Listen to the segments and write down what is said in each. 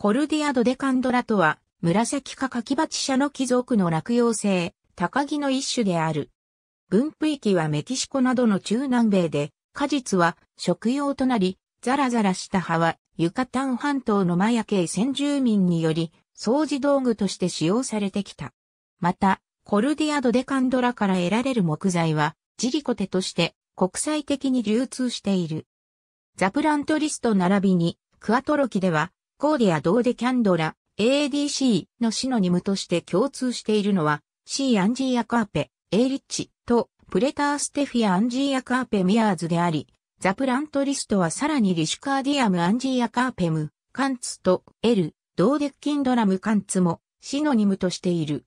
コルディア・ドデカンドラとは、紫か柿鉢社の貴族の落葉性、高木の一種である。分布域はメキシコなどの中南米で、果実は食用となり、ザラザラした葉は、ユカタン半島のマヤ系先住民により、掃除道具として使用されてきた。また、コルディア・ドデカンドラから得られる木材は、ジリコテとして国際的に流通している。ザプラントリスト並びに、クアトロキでは、コーディア・ドーデ・キャンドラ、AADC のシノニムとして共通しているのは、C アンジーアカーペ、A リッチと、プレターステフィア・アンジーアカーペ・ミアーズであり、ザプラントリストはさらにリシュカーディアム・アンジーアカーペム、カンツと L、ドーデッキンドラム・カンツもシノニムとしている。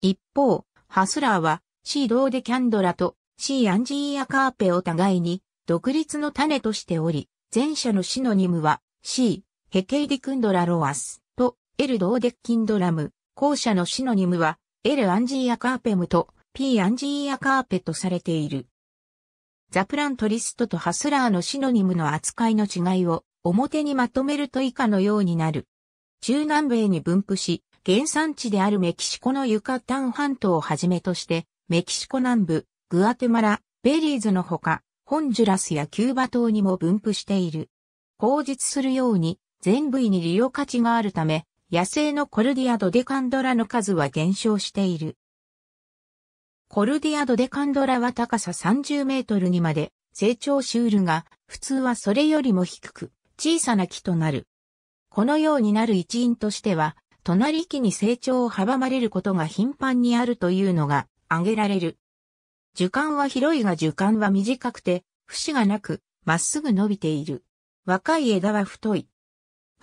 一方、ハスラーは C ドーデキャンドラと C アンジーアカーペを互いに独立の種としており、前者のシノニムは C ヘケイディクンドラロアスとエルドーデッキンドラム、後者のシノニムはエルアンジーアカーペムとピーアンジーアカーペとされている。ザプラントリストとハスラーのシノニムの扱いの違いを表にまとめると以下のようになる。中南米に分布し、原産地であるメキシコのユカタン半島をはじめとして、メキシコ南部、グアテマラ、ベリーズのほか、ホンジュラスやキューバ島にも分布している。口述するように、全部位に利用価値があるため、野生のコルディアドデカンドラの数は減少している。コルディアドデカンドラは高さ30メートルにまで成長しうるが、普通はそれよりも低く、小さな木となる。このようになる一因としては、隣木に成長を阻まれることが頻繁にあるというのが挙げられる。樹幹は広いが樹幹は短くて、節がなく、まっすぐ伸びている。若い枝は太い。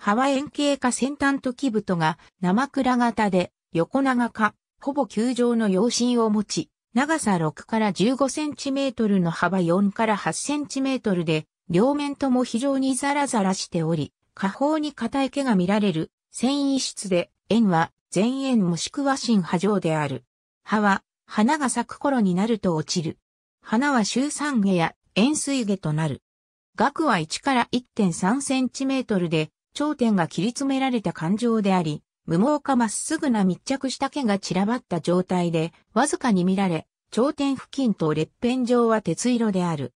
葉は円形か先端と基太が生倉型で横長か、ほぼ球状の養針を持ち、長さ6から15センチメートルの幅4から8センチメートルで、両面とも非常にザラザラしており、下方に硬い毛が見られる繊維質で、円は全円もしくは新波状である。葉は花が咲く頃になると落ちる。花は周産毛や円錐毛となる。額は1から1.3センチメートルで、頂点が切り詰められた感情であり、無毛かまっすぐな密着した毛が散らばった状態で、わずかに見られ、頂点付近と裂片上は鉄色である。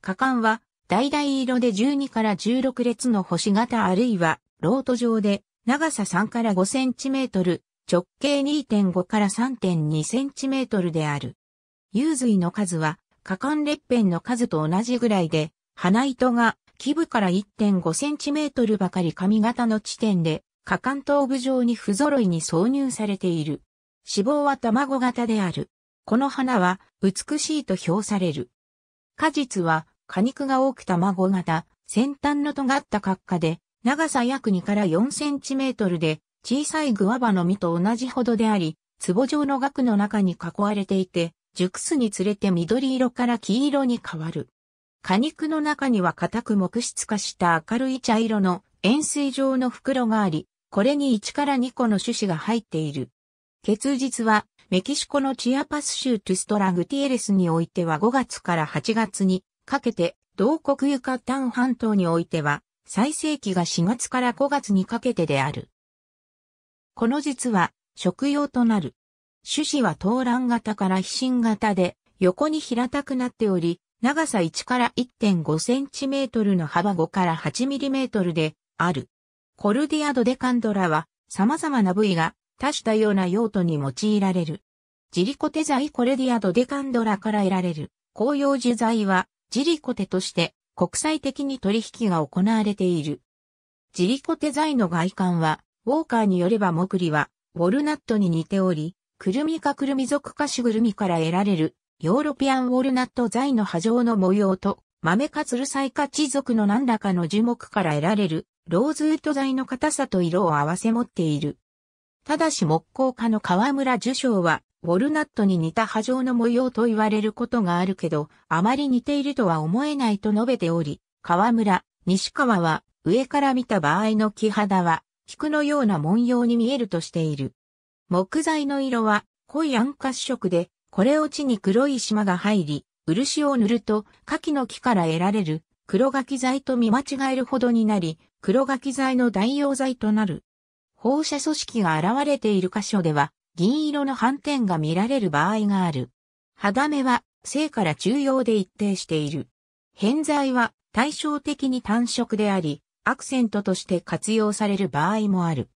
果敢は、橙色で12から16列の星型あるいは、ロート状で、長さ3から5センチメートル、直径2.5から3.2センチメートルである。幽髄の数は、果敢裂片の数と同じぐらいで、花糸が基部から1.5センチメートルばかり髪型の地点で、下関頭部状に不揃いに挿入されている。脂肪は卵型である。この花は美しいと評される。果実は果肉が多く卵型、先端の尖った角下で、長さ約2から4センチメートルで、小さいグワバの実と同じほどであり、壺状の額の中に囲われていて、熟すにつれて緑色から黄色に変わる。果肉の中には硬く木質化した明るい茶色の円錐状の袋があり、これに1から2個の種子が入っている。結実は、メキシコのチアパス州トゥストラグティエレスにおいては5月から8月にかけて、同国ユカタン半島においては、最盛期が4月から5月にかけてである。この実は、食用となる。種子は頭卵型から非新型で、横に平たくなっており、長さ1から1.5センチメートルの幅5から8ミリメートルである。コルディアドデカンドラは様々な部位が多種多様な用途に用いられる。ジリコテ材コルディアドデカンドラから得られる紅葉樹材はジリコテとして国際的に取引が行われている。ジリコテ材の外観はウォーカーによれば木栗はウォルナットに似ており、クルミかクルミ属かシグルミから得られるヨーロピアンウォルナット材の波状の模様と、豆かつるサイカ地族の何らかの樹木から得られる、ローズウッド材の硬さと色を合わせ持っている。ただし木工家の河村樹章は、ウォルナットに似た波状の模様と言われることがあるけど、あまり似ているとは思えないと述べており、河村、西川は、上から見た場合の木肌は、菊のような文様に見えるとしている。木材の色は、濃い暗褐色で、これを地に黒い島が入り、漆を塗ると、柿の木から得られる黒柿剤と見間違えるほどになり、黒柿剤の代用剤となる。放射組織が現れている箇所では、銀色の斑点が見られる場合がある。肌目は、性から中央で一定している。偏在は対照的に単色であり、アクセントとして活用される場合もある。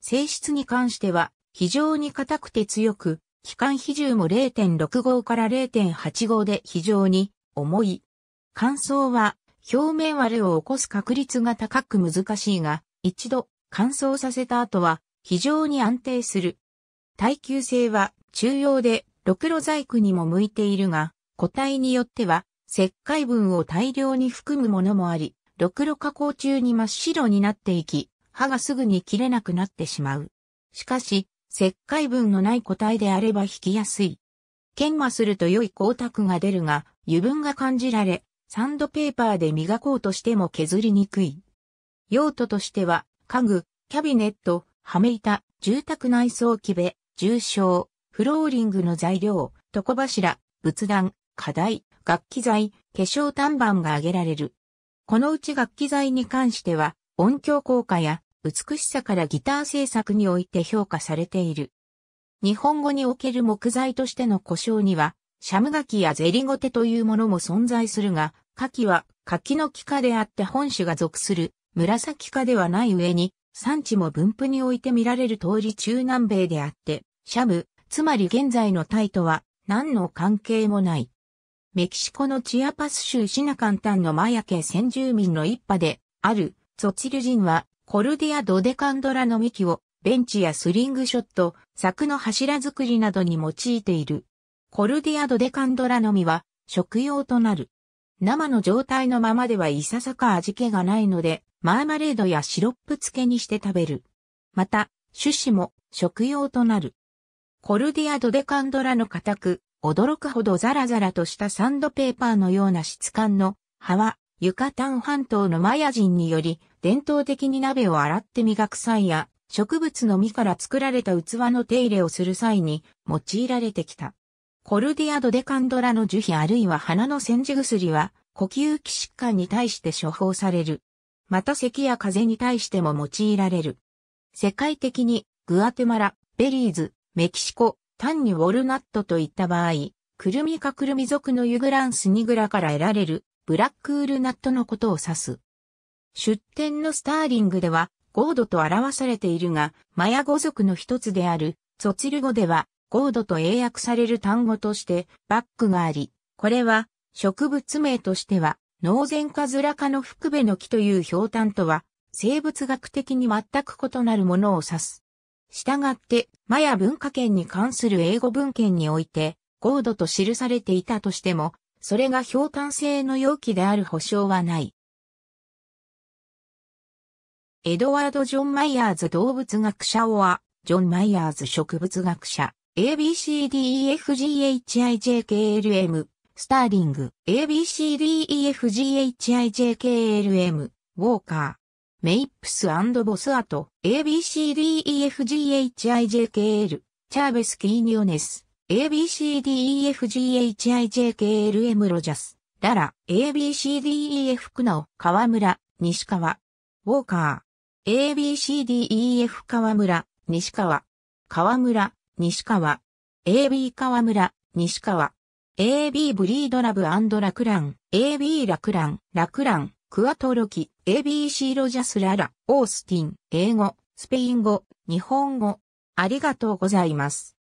性質に関しては、非常に硬くて強く、機関比重も0.65から0.85で非常に重い。乾燥は表面割れを起こす確率が高く難しいが、一度乾燥させた後は非常に安定する。耐久性は中央でろくろ細工にも向いているが、個体によっては石灰分を大量に含むものもあり、ろくろ加工中に真っ白になっていき、刃がすぐに切れなくなってしまう。しかし、石灰分のない個体であれば引きやすい。研磨すると良い光沢が出るが、油分が感じられ、サンドペーパーで磨こうとしても削りにくい。用途としては、家具、キャビネット、はめ板、住宅内装木部、重症、フローリングの材料、床柱、仏壇、課題、楽器材、化粧短板が挙げられる。このうち楽器材に関しては、音響効果や美しさからギター制作において評価されている。日本語における木材としての故障には、シャムガキやゼリゴテというものも存在するが、カキはキの木科であって本種が属する紫科ではない上に、産地も分布において見られる通り中南米であって、シャム、つまり現在のタイとは何の関係もない。メキシコのチアパス州シナカンタンのマヤ系先住民の一派であるゾチル人はコルディア・ドデカンドラの幹をベンチやスリングショット、柵の柱作りなどに用いている。コルディア・ドデカンドラの実は食用となる。生の状態のままではいささか味気がないので、マーマレードやシロップ漬けにして食べる。また、種子も食用となる。コルディア・ドデカンドラの固く、驚くほどザラザラとしたサンドペーパーのような質感の葉は、ユカタン半島のマヤ人により伝統的に鍋を洗って磨く際や、植物の実から作られた器の手入れをする際に用いられてきた。コルディア・ドデカンドラの樹皮あるいは花の煎じ薬は呼吸器疾患に対して処方される。また咳や風邪に対しても用いられる。世界的にグアテマラ、ベリーズ、メキシコ、単にウォルナットといった場合、クルミかクルミ族のユグランスニグラから得られるブラックウールナットのことを指す。出典のスターリングでは、ゴードと表されているが、マヤ語族の一つである、ソチル語では、ゴードと英訳される単語として、バックがあり、これは、植物名としては、ノーゼンカズラ科の福部の木という標端とは、生物学的に全く異なるものを指す。したがって、マヤ文化圏に関する英語文献において、ゴードと記されていたとしても、それが標端性の容器である保証はない。エドワード・ジョン・マイヤーズ動物学者オア、ジョン・マイヤーズ植物学者、ABCDEFGHIJKLM、スターリング、ABCDEFGHIJKLM、ウォーカー、メイプスボスアト、ABCDEFGHIJKL、チャーベス・キーニオネス、ABCDEFGHIJKLM ロジャス、ダラ、ABCDEF クナオ、河村、西川、ウォーカー、ABCDEF 河村、西川。河村、西川。AB 河村、西川。AB ブリードラブラクラン。AB ラクラン、ラクラン。クアトロキ、ABC ロジャスララ、オースティン。英語、スペイン語、日本語。ありがとうございます。